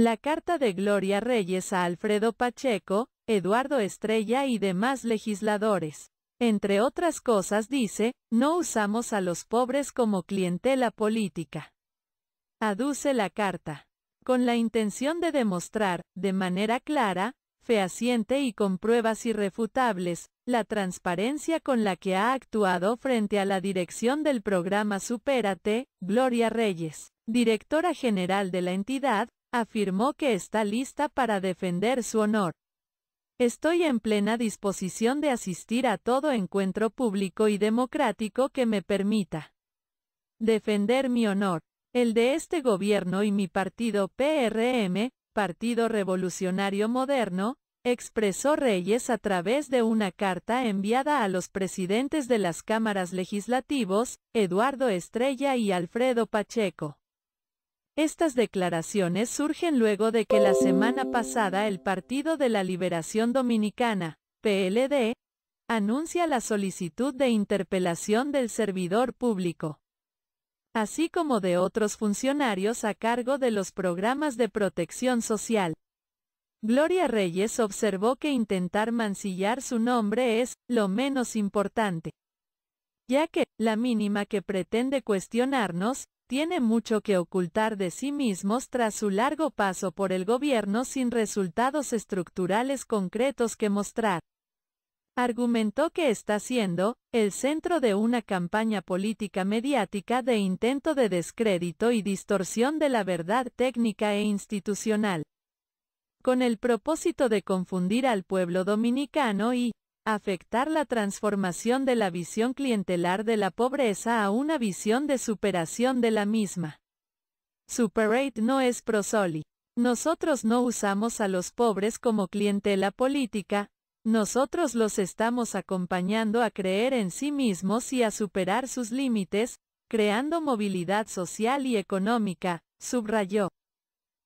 La carta de Gloria Reyes a Alfredo Pacheco, Eduardo Estrella y demás legisladores. Entre otras cosas dice, no usamos a los pobres como clientela política. Aduce la carta. Con la intención de demostrar, de manera clara, fehaciente y con pruebas irrefutables, la transparencia con la que ha actuado frente a la dirección del programa Supérate, Gloria Reyes, directora general de la entidad, afirmó que está lista para defender su honor. Estoy en plena disposición de asistir a todo encuentro público y democrático que me permita defender mi honor, el de este gobierno y mi partido PRM, Partido Revolucionario Moderno, expresó Reyes a través de una carta enviada a los presidentes de las cámaras legislativos, Eduardo Estrella y Alfredo Pacheco. Estas declaraciones surgen luego de que la semana pasada el Partido de la Liberación Dominicana, PLD, anuncia la solicitud de interpelación del servidor público, así como de otros funcionarios a cargo de los programas de protección social. Gloria Reyes observó que intentar mancillar su nombre es lo menos importante, ya que la mínima que pretende cuestionarnos tiene mucho que ocultar de sí mismos tras su largo paso por el gobierno sin resultados estructurales concretos que mostrar. Argumentó que está siendo el centro de una campaña política mediática de intento de descrédito y distorsión de la verdad técnica e institucional. Con el propósito de confundir al pueblo dominicano y, Afectar la transformación de la visión clientelar de la pobreza a una visión de superación de la misma. Superate no es prosoli. Nosotros no usamos a los pobres como clientela política, nosotros los estamos acompañando a creer en sí mismos y a superar sus límites, creando movilidad social y económica, subrayó.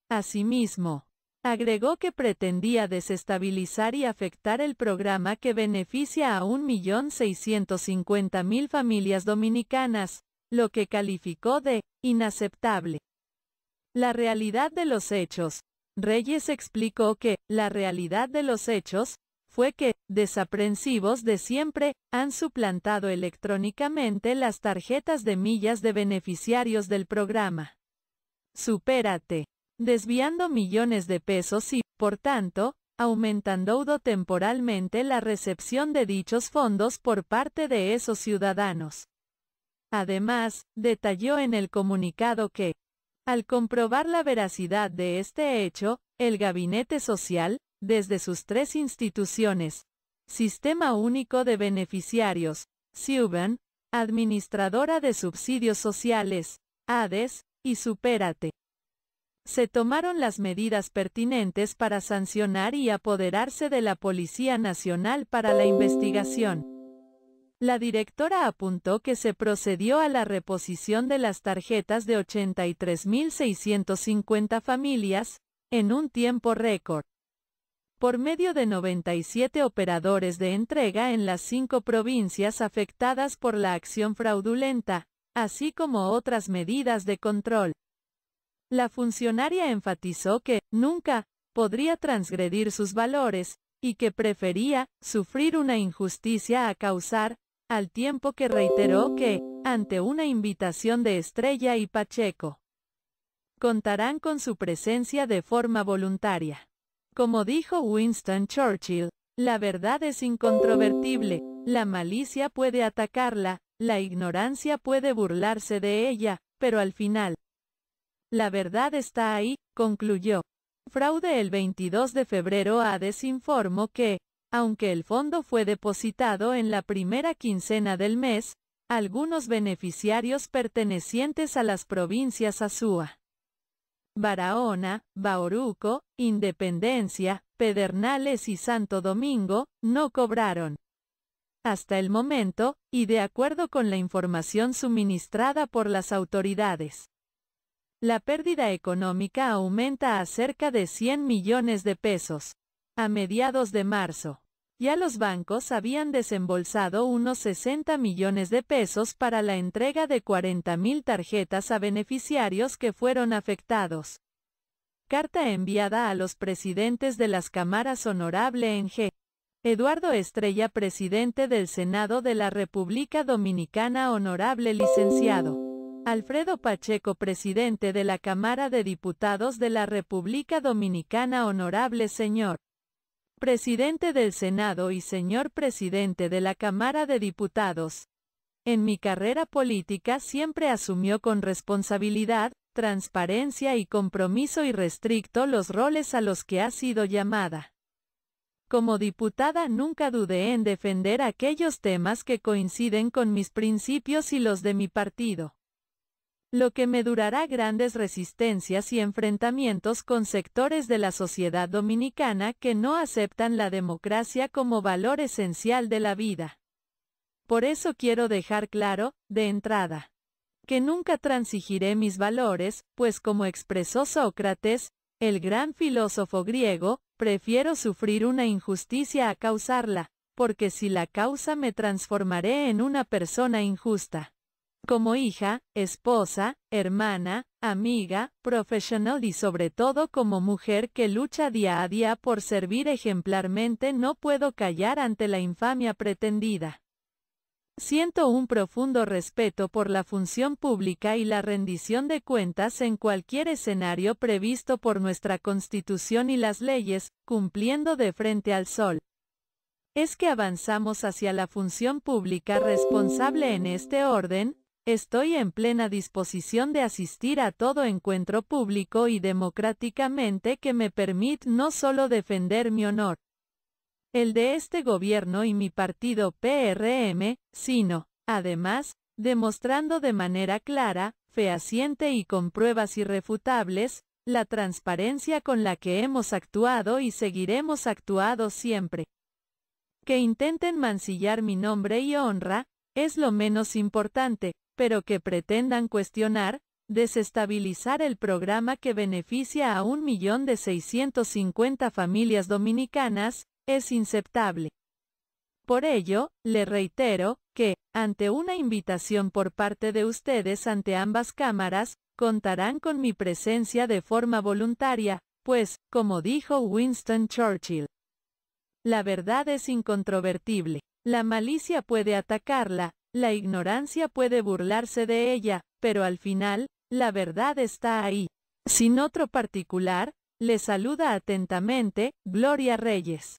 Asimismo, Agregó que pretendía desestabilizar y afectar el programa que beneficia a 1.650.000 familias dominicanas, lo que calificó de inaceptable. La realidad de los hechos. Reyes explicó que, la realidad de los hechos, fue que, desaprensivos de siempre, han suplantado electrónicamente las tarjetas de millas de beneficiarios del programa. Supérate desviando millones de pesos y, por tanto, aumentando temporalmente la recepción de dichos fondos por parte de esos ciudadanos. Además, detalló en el comunicado que, al comprobar la veracidad de este hecho, el Gabinete Social, desde sus tres instituciones, Sistema Único de Beneficiarios, suban Administradora de Subsidios Sociales, ADES, y Supérate, se tomaron las medidas pertinentes para sancionar y apoderarse de la Policía Nacional para la investigación. La directora apuntó que se procedió a la reposición de las tarjetas de 83.650 familias, en un tiempo récord. Por medio de 97 operadores de entrega en las cinco provincias afectadas por la acción fraudulenta, así como otras medidas de control. La funcionaria enfatizó que, nunca, podría transgredir sus valores, y que prefería, sufrir una injusticia a causar, al tiempo que reiteró que, ante una invitación de Estrella y Pacheco, contarán con su presencia de forma voluntaria. Como dijo Winston Churchill, la verdad es incontrovertible, la malicia puede atacarla, la ignorancia puede burlarse de ella, pero al final, la verdad está ahí, concluyó. Fraude el 22 de febrero a desinformó que, aunque el fondo fue depositado en la primera quincena del mes, algunos beneficiarios pertenecientes a las provincias Azúa, Barahona, Bauruco, Independencia, Pedernales y Santo Domingo, no cobraron. Hasta el momento, y de acuerdo con la información suministrada por las autoridades, la pérdida económica aumenta a cerca de 100 millones de pesos. A mediados de marzo, ya los bancos habían desembolsado unos 60 millones de pesos para la entrega de 40.000 tarjetas a beneficiarios que fueron afectados. Carta enviada a los presidentes de las cámaras honorable en G. Eduardo Estrella, presidente del Senado de la República Dominicana, honorable licenciado. Alfredo Pacheco, presidente de la Cámara de Diputados de la República Dominicana, honorable señor presidente del Senado y señor presidente de la Cámara de Diputados. En mi carrera política siempre asumió con responsabilidad, transparencia y compromiso irrestricto los roles a los que ha sido llamada. Como diputada nunca dudé en defender aquellos temas que coinciden con mis principios y los de mi partido lo que me durará grandes resistencias y enfrentamientos con sectores de la sociedad dominicana que no aceptan la democracia como valor esencial de la vida. Por eso quiero dejar claro, de entrada, que nunca transigiré mis valores, pues como expresó Sócrates, el gran filósofo griego, prefiero sufrir una injusticia a causarla, porque si la causa me transformaré en una persona injusta como hija, esposa, hermana, amiga, profesional y sobre todo como mujer que lucha día a día por servir ejemplarmente no puedo callar ante la infamia pretendida. Siento un profundo respeto por la función pública y la rendición de cuentas en cualquier escenario previsto por nuestra Constitución y las leyes, cumpliendo de frente al sol es que avanzamos hacia la función pública responsable en este orden, Estoy en plena disposición de asistir a todo encuentro público y democráticamente que me permit no solo defender mi honor, el de este gobierno y mi partido PRM, sino, además, demostrando de manera clara, fehaciente y con pruebas irrefutables, la transparencia con la que hemos actuado y seguiremos actuado siempre. Que intenten mancillar mi nombre y honra, es lo menos importante, pero que pretendan cuestionar, desestabilizar el programa que beneficia a un millón de 650 familias dominicanas, es inceptable. Por ello, le reitero, que, ante una invitación por parte de ustedes ante ambas cámaras, contarán con mi presencia de forma voluntaria, pues, como dijo Winston Churchill, la verdad es incontrovertible, la malicia puede atacarla, la ignorancia puede burlarse de ella, pero al final, la verdad está ahí. Sin otro particular, le saluda atentamente, Gloria Reyes.